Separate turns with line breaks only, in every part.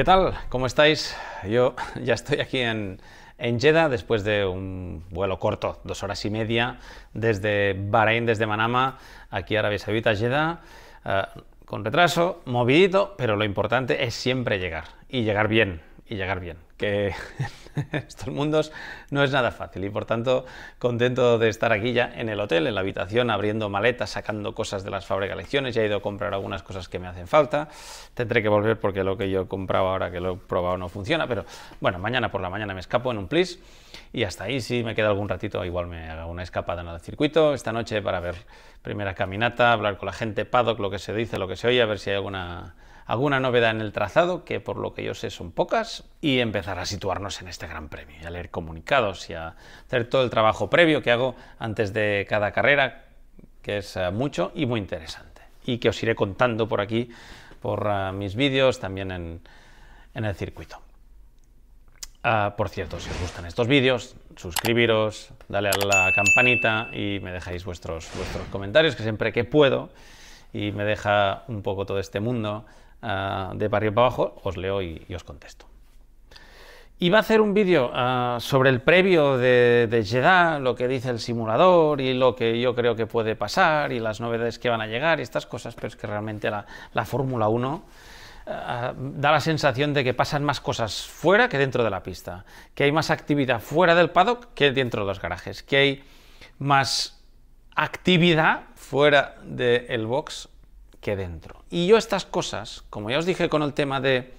¿Qué tal? ¿Cómo estáis? Yo ya estoy aquí en, en Jeddah después de un vuelo corto, dos horas y media, desde Bahrein, desde Manama, aquí Arabia Saudita, Jeddah, ah, con retraso, movidito, pero lo importante es siempre llegar y llegar bien, y llegar bien que estos mundos no es nada fácil y por tanto contento de estar aquí ya en el hotel, en la habitación, abriendo maletas, sacando cosas de las fábricas lecciones, ya he ido a comprar algunas cosas que me hacen falta, tendré que volver porque lo que yo he comprado ahora que lo he probado no funciona, pero bueno, mañana por la mañana me escapo en un plis y hasta ahí si me queda algún ratito igual me haga una escapada en el circuito esta noche para ver primera caminata, hablar con la gente, paddock, lo que se dice, lo que se oye, a ver si hay alguna alguna novedad en el trazado, que por lo que yo sé son pocas, y empezar a situarnos en este Gran Premio, y a leer comunicados y a hacer todo el trabajo previo que hago antes de cada carrera, que es eh, mucho y muy interesante, y que os iré contando por aquí, por eh, mis vídeos, también en, el circuito. Ah, por cierto, si os gustan estos vídeos, suscribiros, dale a la campanita y me dejáis vuestros, vuestros comentarios, que siempre que puedo, y me deja un poco todo este mundo Ah, de para arriba para abajo, os leo y, os contesto. Iba a hacer un vídeo ah, sobre el previo de, de Jeddah, lo que dice el simulador y lo que yo creo que puede pasar y las novedades que van a llegar y estas cosas, pero es que realmente la, la Fórmula 1 ah, da la sensación de que pasan más cosas fuera que dentro de la pista, que hay más actividad fuera del paddock que dentro de los garajes, que hay más actividad fuera del box que dentro. Y yo estas cosas, como ya os dije con el tema de,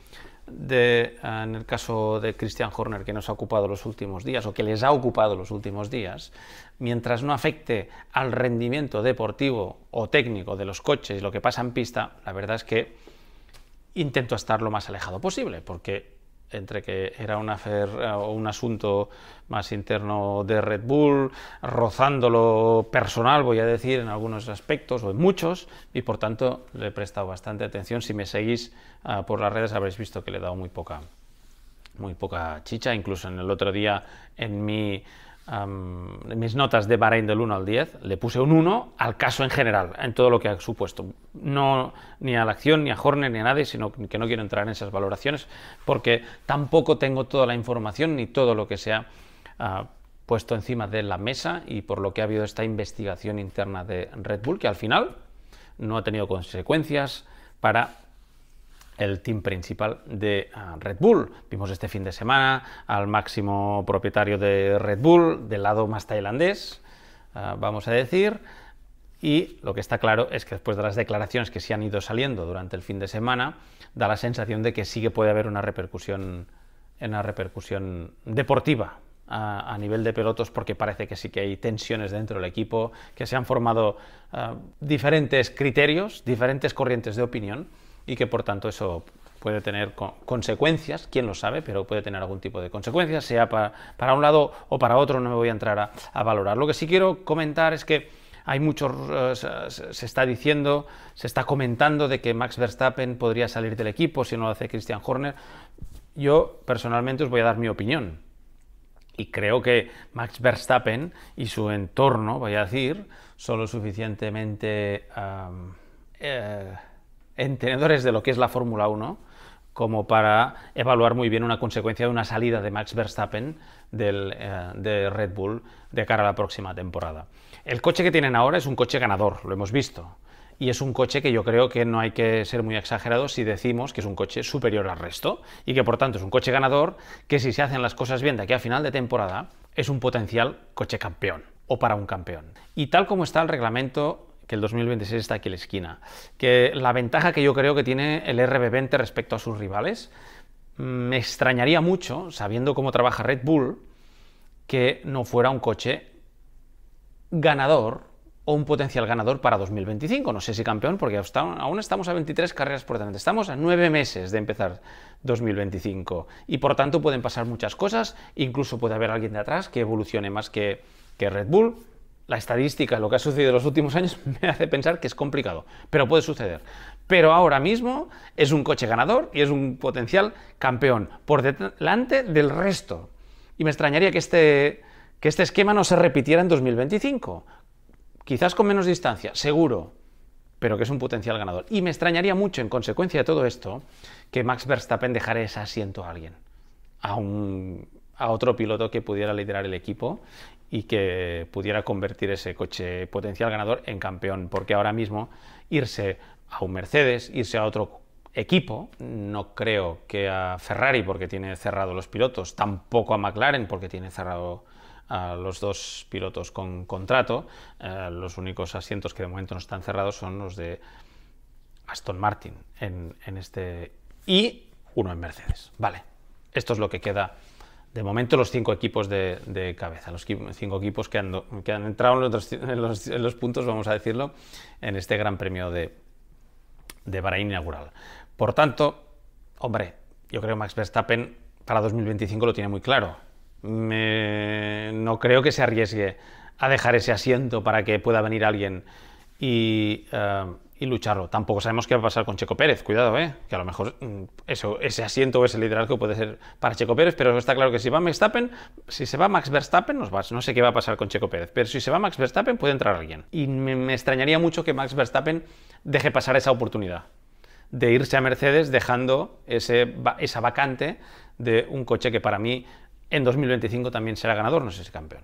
eh, en el caso de Christian Horner, que nos ha ocupado los últimos días, o que les ha ocupado los últimos días, mientras no afecte al rendimiento deportivo o técnico de los coches y lo que pasa en pista, la verdad es que intento estar lo más alejado posible, porque entre que era eh, un asunto más interno de Red Bull, rozándolo personal, voy a decir, en algunos aspectos o en muchos, y por tanto le he prestado bastante atención. Si me seguís ah, por las redes habréis visto que le he dado muy poca, muy poca chicha, incluso en el otro día en mi mis notas de Bahrein del 1 al 10, le puse un 1 al caso en general, en todo lo que ha supuesto. No ni a la acción, ni a Horner, ni a nadie, sino que no quiero entrar en esas valoraciones porque tampoco tengo toda la información ni todo lo que se ha ah, puesto encima de la mesa y por lo que ha habido esta investigación interna de Red Bull, que al final no ha tenido consecuencias para el team principal de eh, Red Bull. Vimos este fin de semana al máximo propietario de Red Bull, del lado más tailandés, eh, vamos a decir, y lo que está claro es que después de las declaraciones que se han ido saliendo durante el fin de semana, da la sensación de que sí que puede haber una repercusión, una repercusión deportiva eh, a, nivel de pelotos, porque parece que sí que hay tensiones dentro del equipo, que se han formado diferentes criterios, diferentes corrientes de opinión, y que por tanto eso puede tener consecuencias, quién lo sabe, pero puede tener algún tipo de consecuencias, sea para, para un lado o para otro, no me voy a entrar a, valorar. Lo que sí quiero comentar es que hay muchos, eh, se, está diciendo, se está comentando de que Max Verstappen podría salir del equipo si no lo hace Christian Horner. Yo personalmente os voy a dar mi opinión. Y creo que Max Verstappen y su entorno, voy a decir, son lo suficientemente... eh, entendedores de lo que es la Fórmula 1 como para evaluar muy bien una consecuencia de una salida de Max Verstappen eh, de Red Bull de cara a la próxima temporada. El coche que tienen ahora es un coche ganador, lo hemos visto, y es un coche que yo creo que no hay que ser muy exagerado si decimos que es un coche superior al resto y que por tanto es un coche ganador que si se hacen las cosas bien de aquí a final de temporada es un potencial coche campeón o para un campeón. Y tal como está el reglamento que el 2026 está aquí en la esquina. Que la ventaja que yo creo que tiene el RB20 respecto a sus rivales, mm, me extrañaría mucho, sabiendo cómo trabaja Red Bull, que no fuera un coche ganador o un potencial ganador para 2025. No sé si campeón, porque aún estamos a 23 carreras por delante. Estamos a 9 meses de empezar 2025. Y por tanto pueden pasar muchas cosas. Incluso puede haber alguien de atrás que evolucione más que, que Red Bull la estadística, lo que ha sucedido en los últimos años, me hace pensar que es complicado, pero puede suceder. Pero ahora mismo es un coche ganador y es un potencial campeón por delante del resto. Y me extrañaría que este, que este esquema no se repitiera en 2025. Quizás con menos distancia, seguro, pero que es un potencial ganador. Y me extrañaría mucho, en consecuencia de todo esto, que Max Verstappen dejara ese asiento a alguien, a, a otro piloto que pudiera liderar el equipo y que pudiera convertir ese coche potencial ganador en campeón, porque ahora mismo irse a un Mercedes, irse a otro equipo, no creo que a Ferrari porque tiene cerrado los pilotos, tampoco a McLaren porque tiene cerrado a los dos pilotos con contrato, eh, los únicos asientos que de momento no están cerrados son los de Aston Martin en, en este y uno en Mercedes. Vale, esto es lo que queda de momento los cinco equipos de, cabeza, los cinco equipos que han, entrado en los, puntos, vamos a decirlo, en este Gran Premio de, de Bahrein inaugural. Por tanto, hombre, yo creo que Max Verstappen para 2025 lo tiene muy claro. no creo que se arriesgue a dejar ese asiento para que pueda venir alguien eh, y, lucharlo. Tampoco sabemos qué va a pasar con Checo Pérez, cuidado, ¿eh? que a lo mejor mm, ese asiento o ese liderazgo puede ser para Checo Pérez, pero está claro que si va Verstappen, si se va Max Verstappen, nos va, no sé qué va a pasar con Checo Pérez, pero si se va Max Verstappen puede entrar alguien. Y me, extrañaría mucho que Max Verstappen deje pasar esa oportunidad de irse a Mercedes dejando ese, esa vacante de un coche que para mí en 2025 también será ganador, no sé si campeón.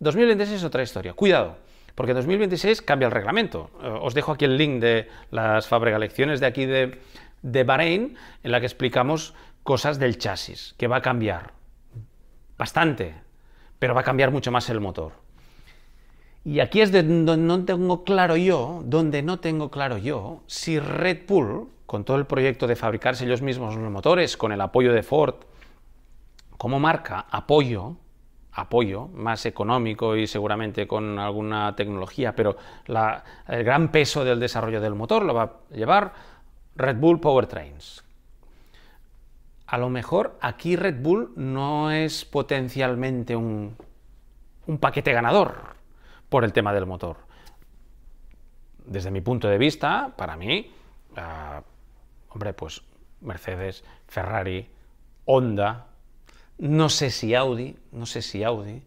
2026 es otra historia. Cuidado, porque en 2026 cambia el reglamento. Eh, os dejo aquí el link de las fábrica de aquí de, de Bahrein, en la que explicamos cosas del chasis, que va a cambiar bastante, pero va a cambiar mucho más el motor. Y aquí es donde no tengo claro yo, donde no tengo claro yo, si Red Bull, con todo el proyecto de fabricarse ellos mismos los motores, con el apoyo de Ford, como marca, apoyo, apoyo más económico y seguramente con alguna tecnología, pero el gran peso del desarrollo del motor lo va a llevar Red Bull Powertrains. A lo mejor aquí Red Bull no es potencialmente un, paquete ganador por el tema del motor. Desde mi punto de vista, para mí, hombre, pues Mercedes, Ferrari, Honda, no sé si Audi, no sé si Audi,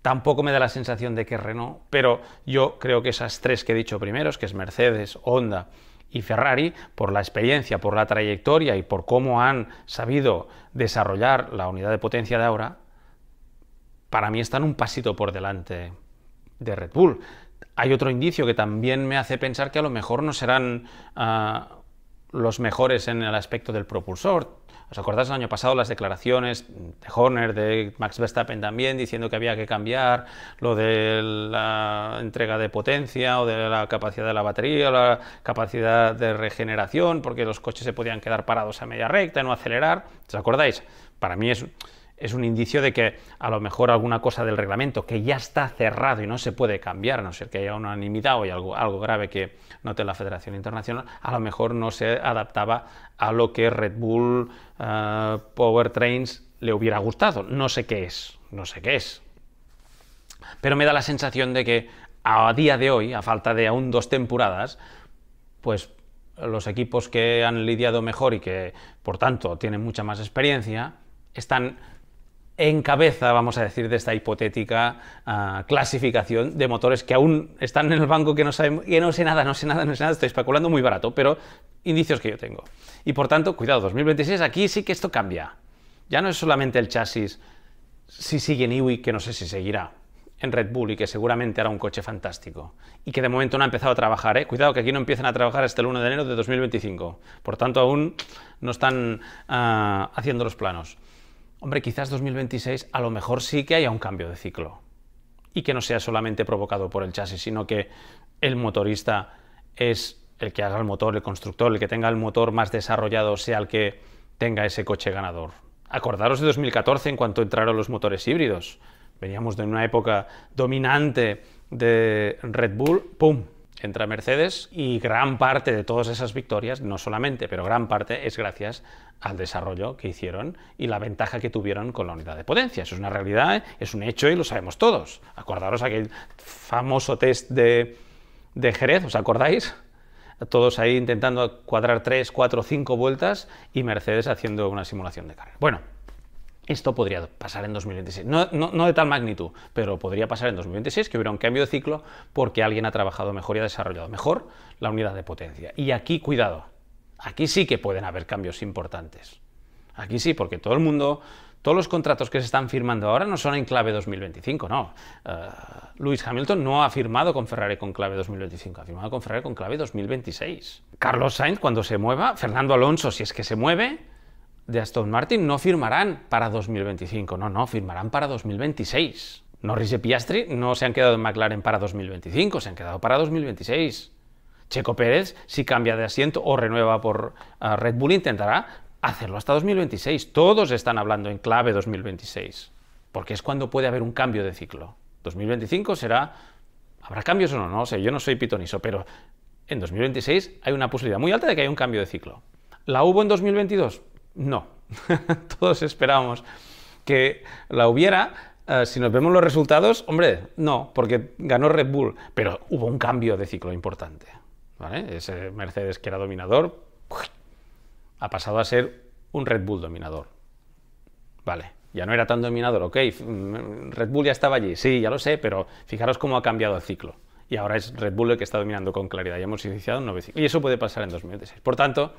tampoco me da la sensación de que Renault, pero yo creo que esas tres que he dicho primeros, que es Mercedes, Honda y Ferrari, por la experiencia, por la trayectoria y por cómo han sabido desarrollar la unidad de potencia de ahora, para mí están un pasito por delante de Red Bull. Hay otro indicio que también me hace pensar que a lo mejor no serán ah, los mejores en el aspecto del propulsor ¿Os acordáis el año pasado las declaraciones de Horner, de Max Verstappen también, diciendo que había que cambiar lo de la entrega de potencia o de la capacidad de la batería o la capacidad de regeneración, porque los coches se podían quedar parados a media recta, no acelerar? ¿Os acordáis? Para mí es es un indicio de que a lo mejor alguna cosa del reglamento que ya está cerrado y no se puede cambiar, no ser que haya unanimidad o algo, algo grave que note la Federación Internacional, a lo mejor no se adaptaba a lo que Red Bull eh, Powertrains le hubiera gustado. No sé qué es, no sé qué es. Pero me da la sensación de que a día de hoy, a falta de aún dos temporadas, pues los equipos que han lidiado mejor y que, por tanto, tienen mucha más experiencia, están en cabeza, vamos a decir, de esta hipotética ah, clasificación de motores que aún están en el banco, que no, sabemos, no sé nada, no sé nada, no sé nada, estoy especulando muy barato, pero indicios que yo tengo. Y por tanto, cuidado, 2026, aquí sí que esto cambia. Ya no es solamente el chasis, si sigue en Iwi, que no sé si seguirá en Red Bull y que seguramente hará un coche fantástico. Y que de momento no ha empezado a trabajar, ¿eh? Cuidado que aquí no empiezan a trabajar hasta el 1 de enero de 2025. Por tanto, aún no están ah, haciendo los planos hombre, quizás 2026 a lo mejor sí que haya un cambio de ciclo y que no sea solamente provocado por el chasis, sino que el motorista es el que haga el motor, el constructor, el que tenga el motor más desarrollado sea el que tenga ese coche ganador. Acordaros de 2014 en cuanto entraron los motores híbridos. Veníamos de una época dominante de Red Bull, ¡pum! entra Mercedes y gran parte de todas esas victorias, no solamente, pero gran parte es gracias al desarrollo que hicieron y la ventaja que tuvieron con la unidad de potencia. Eso es una realidad, es un hecho y lo sabemos todos. Acordaros aquel famoso test de, Jerez, ¿os acordáis? Todos ahí intentando cuadrar 3, 4, 5 vueltas y Mercedes haciendo una simulación de carrera. Bueno, esto podría pasar en 2026. No, de tal magnitud, pero podría pasar en 2026 que hubiera un cambio de ciclo porque alguien ha trabajado mejor y ha desarrollado mejor la unidad de potencia. Y aquí, cuidado, aquí sí que pueden haber cambios importantes. Aquí sí, porque todo el mundo, todos los contratos que se están firmando ahora no son en clave 2025, no. Eh, Lewis Hamilton no ha firmado con Ferrari con clave 2025, ha firmado con Ferrari con clave 2026. Carlos Sainz, cuando se mueva, Fernando Alonso, si es que se mueve, de Aston Martin no firmarán para 2025, no, no, firmarán para 2026. Norris y Piastri no se han quedado en McLaren para 2025, se han quedado para 2026. Checo Pérez, si cambia de asiento o renueva por ah, Red Bull, intentará hacerlo hasta 2026. Todos están hablando en clave 2026, porque es cuando puede haber un cambio de ciclo. 2025 será... ¿Habrá cambios o no? No sé, yo no soy pitoniso, pero en 2026 hay una posibilidad muy alta de que haya un cambio de ciclo. ¿La hubo en 2022? no. Todos esperábamos que la hubiera. Eh, si nos vemos los resultados, hombre, no, porque ganó Red Bull, pero hubo un cambio de ciclo importante. Ese Mercedes que era dominador ha pasado a ser un Red Bull dominador. Vale, ya no era tan dominador, ok, mm, Red Bull ya estaba allí, sí, ya lo sé, pero fijaros cómo ha cambiado el ciclo. Y ahora es Red Bull el que está dominando con claridad. Ya hemos iniciado un nuevo ciclo. Y eso puede pasar en 2016, Por tanto,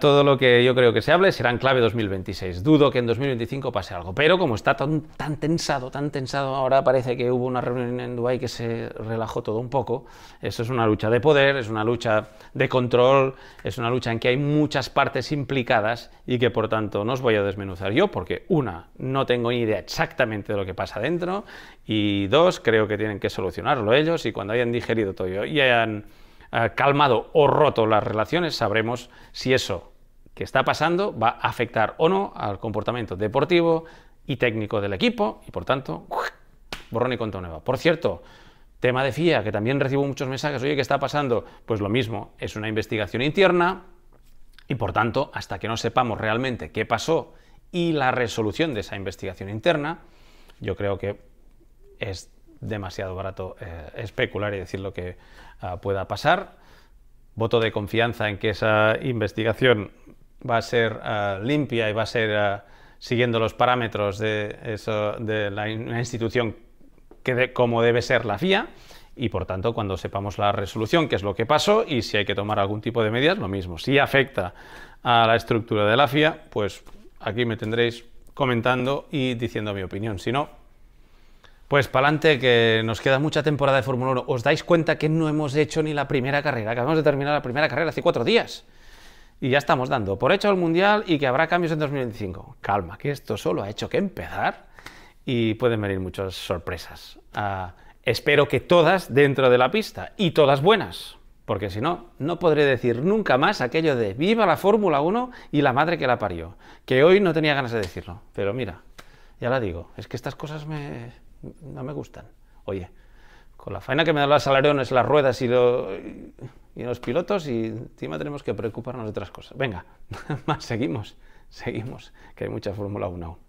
todo lo que yo creo que se hable será en clave 2026. Dudo que en 2025 pase algo, pero como está tan, tan tensado, tan tensado, ahora parece que hubo una reunión en Dubái que se relajó todo un poco. Eso es una lucha de poder, es una lucha de control, es una lucha en que hay muchas partes implicadas y que por tanto no os voy a desmenuzar yo porque una, no tengo ni idea exactamente de lo que pasa dentro y dos, creo que tienen que solucionarlo ellos y cuando hayan digerido todo y hayan calmado o roto las relaciones, sabremos si eso que está pasando va a afectar o no al comportamiento deportivo y técnico del equipo y por tanto, borrón y cuenta nueva. Por cierto, tema de FIA, que también recibo muchos mensajes, oye, ¿qué está pasando? Pues lo mismo, es una investigación interna y por tanto, hasta que no sepamos realmente qué pasó y la resolución de esa investigación interna, yo creo que es demasiado barato eh, especular y decir lo que ah, pueda pasar. Voto de confianza en que esa investigación va a ser ah, limpia y va a ser ah, siguiendo los parámetros de, eso, de la, institución que como debe ser la FIA y por tanto cuando sepamos la resolución, qué es lo que pasó y si hay que tomar algún tipo de medidas, lo mismo. Si afecta a la estructura de la FIA, pues aquí me tendréis comentando y diciendo mi opinión. Si no, pues pa'lante, que nos queda mucha temporada de Fórmula 1. ¿Os dais cuenta que no hemos hecho ni la primera carrera? Acabamos de terminar la primera carrera hace cuatro días. Y ya estamos dando por hecho el Mundial y que habrá cambios en 2025. Calma, que esto solo ha hecho que empezar y pueden venir muchas sorpresas. Ah, espero que todas dentro de la pista y todas buenas, porque si no, no podré decir nunca más aquello de viva la Fórmula 1 y la madre que la parió, que hoy no tenía ganas de decirlo, pero mira, ya la digo, es que estas cosas me, no me gustan. Oye, con la faena que me dan los alariones, las ruedas y, y, los pilotos, y encima tenemos que preocuparnos de otras cosas. Venga, más seguimos, seguimos, que hay mucha Fórmula 1 aún.